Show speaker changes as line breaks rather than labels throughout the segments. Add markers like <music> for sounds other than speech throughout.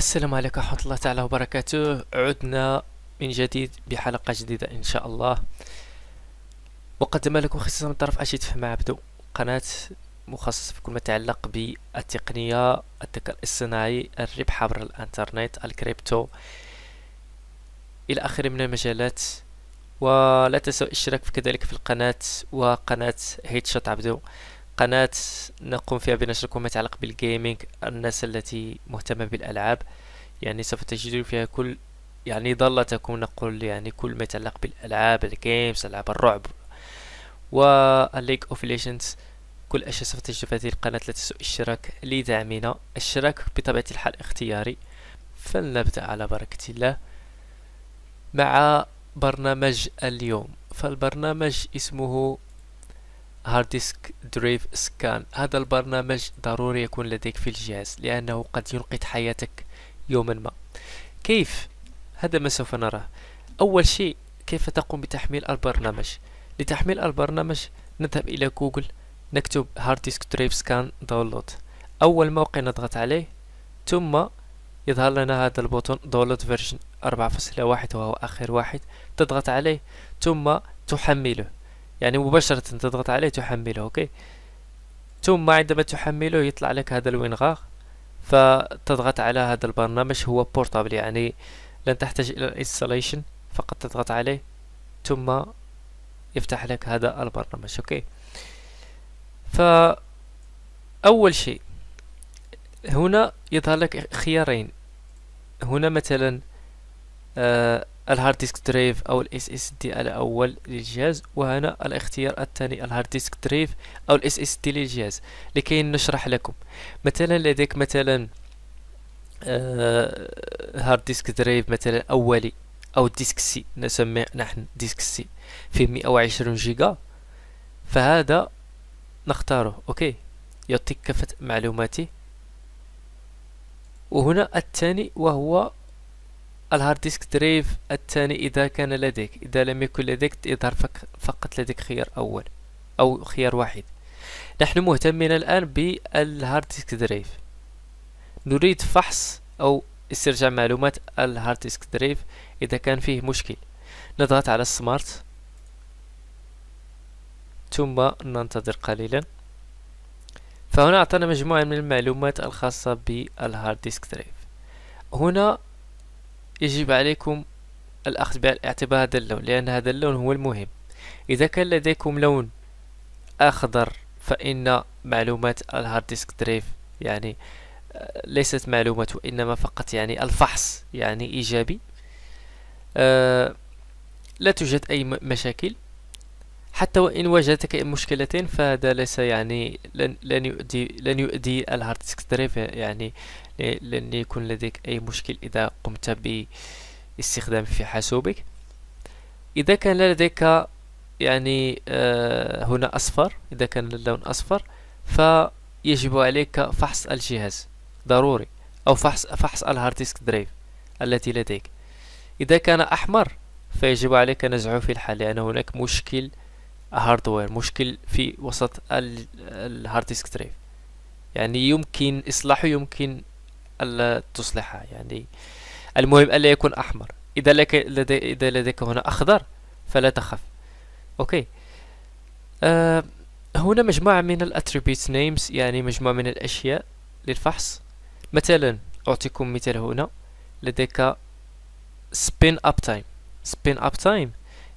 السلام عليكم ورحمة الله تعالى وبركاته عدنا من جديد بحلقة جديدة إن شاء الله مقدمة لكم خصيصا من طرف أشيد فهم عبدو قناة مخصصة في كل ما يتعلق بالتقنية الذكاء الاصطناعي الربح عبر الانترنت الكريبتو إلى آخره من المجالات ولا تنسوا الاشتراك في كذلك في القناة وقناة هيتشوت عبدو قناة نقوم فيها بنشركم ما يتعلق بالجيمنج الناس التي مهتمة بالألعاب يعني سوف تجدون فيها كل يعني تكون نقول يعني كل ما يتعلق بالألعاب الجيمز ألعاب الرعب والليج اوف ليجندز كل أشياء سوف تجد في هذه القناة لا تنسوا الاشتراك لدعمنا الاشتراك بطبيعة الحال اختياري فلنبدأ على بركة الله مع برنامج اليوم فالبرنامج اسمه هارد ديسك دريف سكان هذا البرنامج ضروري يكون لديك في الجهاز لأنه قد ينقذ حياتك يوما ما كيف؟ هذا ما سوف نراه أول شيء كيف تقوم بتحميل البرنامج لتحميل البرنامج نذهب إلى جوجل نكتب هارد ديسك دريف سكان داونلود أول موقع نضغط عليه ثم يظهر لنا هذا البوتون داونلود فيرجن 4.1 وهو آخر واحد تضغط عليه ثم تحمله يعني مباشرة تضغط عليه تحمله اوكي ثم عندما تحمله يطلع لك هذا الوينغار فتضغط على هذا البرنامج هو بورتابل يعني لن تحتاج الى الانستاليشن فقط تضغط عليه ثم يفتح لك هذا البرنامج اوكي فأول شيء هنا يظهر لك خيارين هنا مثلا آه الهارد ديسك دريف او الاس اس دي الاول للجهاز وهنا الاختيار الثاني الهارد ديسك دريف او الاس اس دي للجهاز لكي نشرح لكم مثلا لديك مثلا آه هارد ديسك دريف مثلا اولي او ديسك سي نسميه نحن ديسك سي في 120 جيجا فهذا نختاره اوكي يعطيك كافة معلوماتي وهنا الثاني وهو الهارد ديسك دريف الثاني إذا كان لديك إذا لم يكن لديك يظهر فقط لديك خيار أول أو خيار واحد نحن مهتمين الآن بالهارد ديسك دريف نريد فحص أو استرجاع معلومات الهارد ديسك دريف إذا كان فيه مشكل نضغط على السمارت ثم ننتظر قليلا فهنا أعطانا مجموعة من المعلومات الخاصة بالهارد ديسك دريف هنا يجب عليكم الأخذ بالاعتبار هذا اللون لأن هذا اللون هو المهم إذا كان لديكم لون أخضر فإن معلومات الهارد ديسك دريف يعني آه، ليست معلومات وإنما فقط يعني الفحص يعني إيجابي أه لا توجد أي مشاكل حتى وإن واجهتك مشكلة فهذا ليس يعني لن, لن يؤدي لن يؤدي الهارد ديسك دريف يعني لن يكون لديك أي مشكل إذا قمت باستخدام في حاسوبك إذا كان لديك يعني آه هنا أصفر إذا كان اللون أصفر فيجب عليك فحص الجهاز ضروري أو فحص فحص الهارد ديسك دريف التي لديك إذا كان أحمر فيجب عليك نزعه في الحال لأن يعني هناك مشكل هاردوير مشكل في وسط الهارد ديسك دريف يعني يمكن إصلاحه يمكن ألا تصلحه يعني المهم ألا يكون أحمر إذا لك لدي إذا لديك هنا أخضر فلا تخف أوكي آه هنا مجموعة من الاتريبيوت نيمز يعني مجموعة من الأشياء للفحص مثلا أعطيكم مثال هنا لديك spin up time spin up time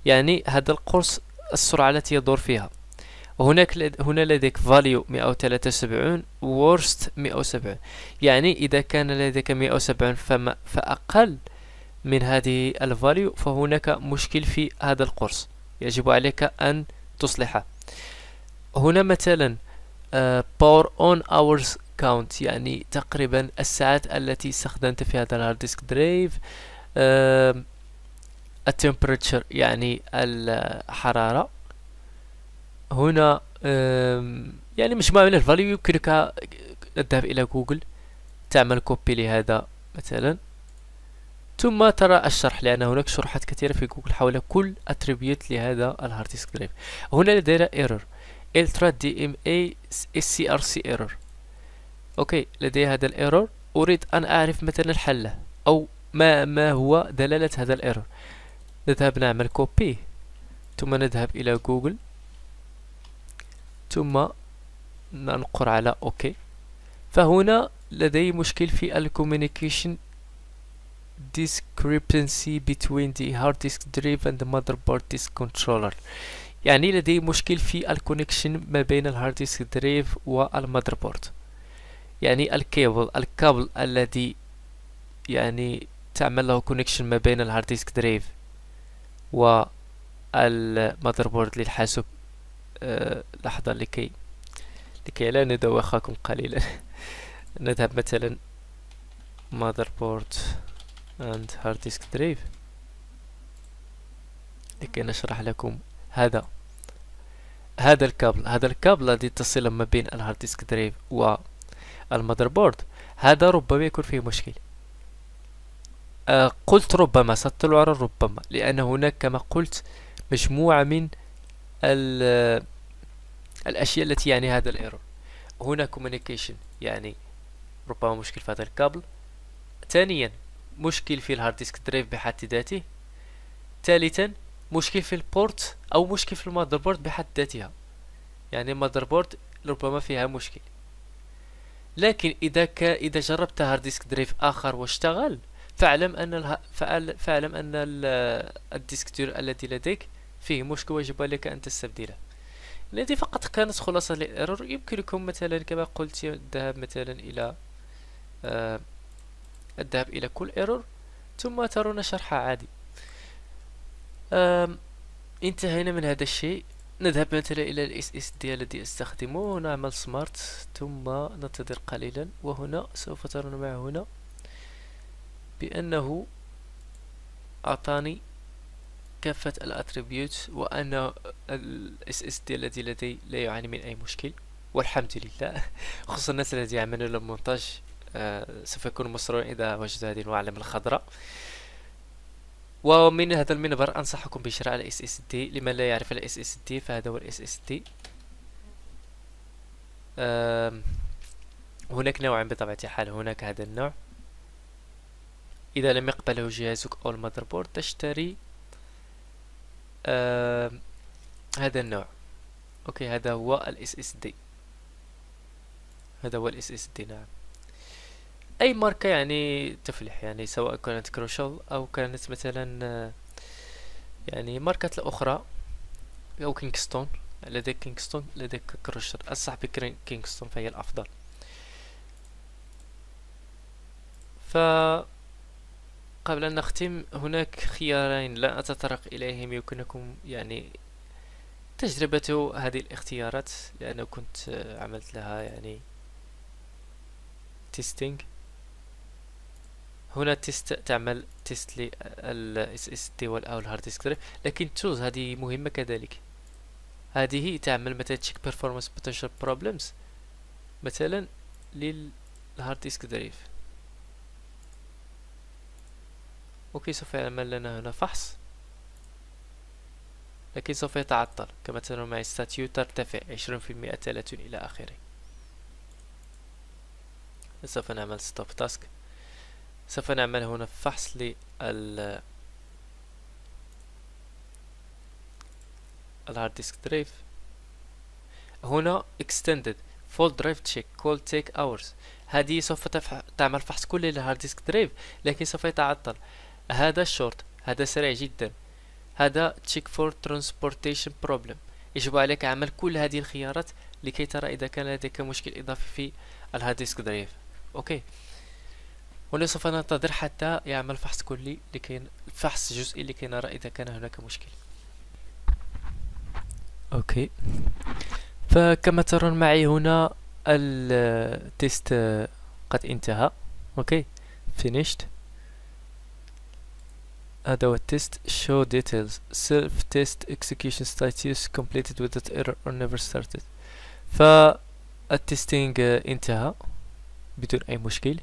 يعني هذا القرص السرعة التي يدور فيها وهناك لد... هنا لديك فاليو 173 وورست 170 يعني إذا كان لديك 170 فما فأقل من هذه الفاليو فهناك مشكل في هذا القرص يجب عليك أن تصلحه هنا مثلا باور اون اورز كاونت يعني تقريبا الساعات التي استخدمت في هذا الهارد ديسك دريف التمبراتشر يعني الحرارة هنا يعني مجموعة من الفاليو يمكنك الذهاب إلى جوجل تعمل كوبي لهذا مثلا ثم ترى الشرح لأن هناك شروحات كثيرة في جوجل حول كل أتريبيوت لهذا الهارد ديسك درايف هنا لدينا ايرور الترا دي ام اي اس سي ار سي ايرور اوكي لدي هذا الايرور اريد ان اعرف مثلا حله او ما ما هو دلاله هذا الايرور نذهب نعمل كوبي ثم نذهب إلى جوجل ثم ننقر على أوكي فهنا لدي مشكل في الكوميونيكيشن discrepancy between the hard disk drive and the motherboard disk controller يعني لدي مشكل في الكونكشن ما بين الهارد ديسك دريف والمذربورد يعني الكابل الكابل الذي يعني تعمل له كونكشن ما بين الهارد ديسك دريف والمذر بورد للحاسوب آه، لحظة لكي لكي لا ندوخكم قليلا <laughs> نذهب مثلا ماذر بورد and hard disk drive لكي نشرح لكم هذا هذا الكابل هذا الكابل الذي يتصل ما بين الهارد ديسك دريف والمذر بورد هذا ربما يكون فيه مشكل آه، قلت ربما سأطلع على ربما لأن هناك كما قلت مجموعة من الأشياء التي يعني هذا الايرور هنا كومينيكيشن يعني ربما مشكل في هذا الكابل ثانيا مشكل في الهارد ديسك دريف بحد ذاته ثالثا مشكل في البورت او مشكل في المذر بورد بحد ذاتها يعني المذر بورد ربما فيها مشكل لكن اذا ك... اذا جربت هارد ديسك دريف اخر واشتغل فاعلم أن فاعلم أن الديسك دور الذي لديك فيه مشكل ويجب عليك أن تستبدله الذي فقط كانت خلاصة لأرور يمكنكم مثلا كما قلت الذهاب مثلا إلى آه الذهاب إلى كل إيرور ثم ترون شرحها عادي انتهينا من هذا الشيء نذهب مثلا إلى الاس اس دي الذي أستخدمه نعمل سمارت ثم ننتظر قليلا وهنا سوف ترون ما هنا بأنه أعطاني كافة الاتريبيوت وأن الاس اس دي الذي لدي لا يعاني من أي مشكل والحمد لله <laughs> خصوصا الناس الذين يعملون المونتاج آه، سوف يكون مسرورا إذا وجدوا هذه المعلمة الخضراء ومن هذا المنبر أنصحكم بشراء الاس اس دي لمن لا يعرف الاس اس دي فهذا هو الاس اس دي هناك نوع بطبيعة الحال هناك هذا النوع إذا لم يقبله جهازك أو المذر بورد تشتري آه هذا النوع أوكي هذا هو الاس اس دي هذا هو الاس اس دي نعم أي ماركة يعني تفلح يعني سواء كانت كروشال أو كانت مثلا آه، يعني ماركات الأخرى أو كينغستون لديك كينغستون لديك كروشر اصح بكري كينغستون فهي الأفضل ف قبل أن نختم هناك خيارين لا أتطرق إليهم يمكنكم يعني تجربة هذه الاختيارات لأن كنت آه، عملت لها يعني تيستينج هنا تيست تعمل تيست لل اس دي او الهارد ديسك دريف لكن تشوز هذه مهمه كذلك هذه تعمل مثلا تشيك بيرفورمانس بوتنشال بروبلمز مثلا للهارد ديسك دريف اوكي سوف يعمل لنا هنا فحص لكن سوف يتعطل كما ترى معي الستاتيو ترتفع 20% في المئة ثلاثون إلى آخره سوف نعمل ستوب تاسك سوف نعمل هنا فحص لل الهارد ديسك دريف هنا اكستندد فول درايف تشيك كول تيك اورز هذه سوف تعمل فحص كلي الهارد ديسك دريف لكن سوف يتعطل هذا الشورت هذا سريع جدا هذا تشيك فور ترانسبورتيشن بروبلم يجب عليك عمل كل هذه الخيارات لكي ترى اذا كان لديك مشكل اضافي في الهارد ديسك درايف اوكي هنا سوف ننتظر حتى يعمل فحص كلي لكي فحص جزئي لكي نرى اذا كان هناك مشكل اوكي فكما ترون معي هنا التيست قد انتهى اوكي finished هذا test show details self test execution status completed without error or never started فالتستينج eh, انتهى بدون أي مشكل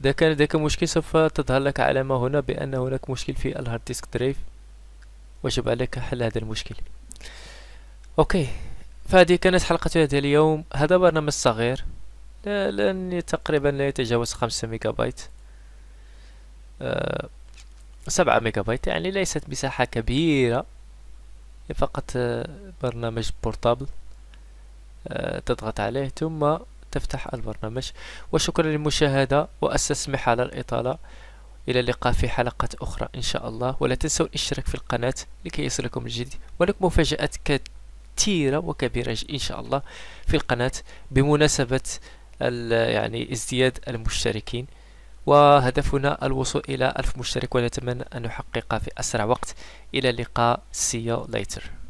إذا كان لديك مشكل سوف تظهر لك علامة هنا بأن هناك مشكل في الهارد ديسك درايف وجب عليك حل هذا المشكل أوكي فهذه كانت حلقة هذا اليوم هذا برنامج صغير لن تقريبا لا يتجاوز خمسة ميجا بايت أه سبعة ميجا بايت يعني ليست مساحة كبيرة فقط آه، برنامج بورتابل آه، تضغط عليه ثم تفتح البرنامج وشكرا للمشاهدة وأستسمح على الإطالة إلى اللقاء في حلقة أخرى إن شاء الله ولا تنسوا الاشتراك في القناة لكي يصلكم الجديد ولك مفاجآت كثيرة وكبيرة إن شاء الله في القناة بمناسبة يعني ازدياد المشتركين وهدفنا الوصول إلى ألف مشترك ونتمنى أن نحقق في أسرع وقت إلى اللقاء see you later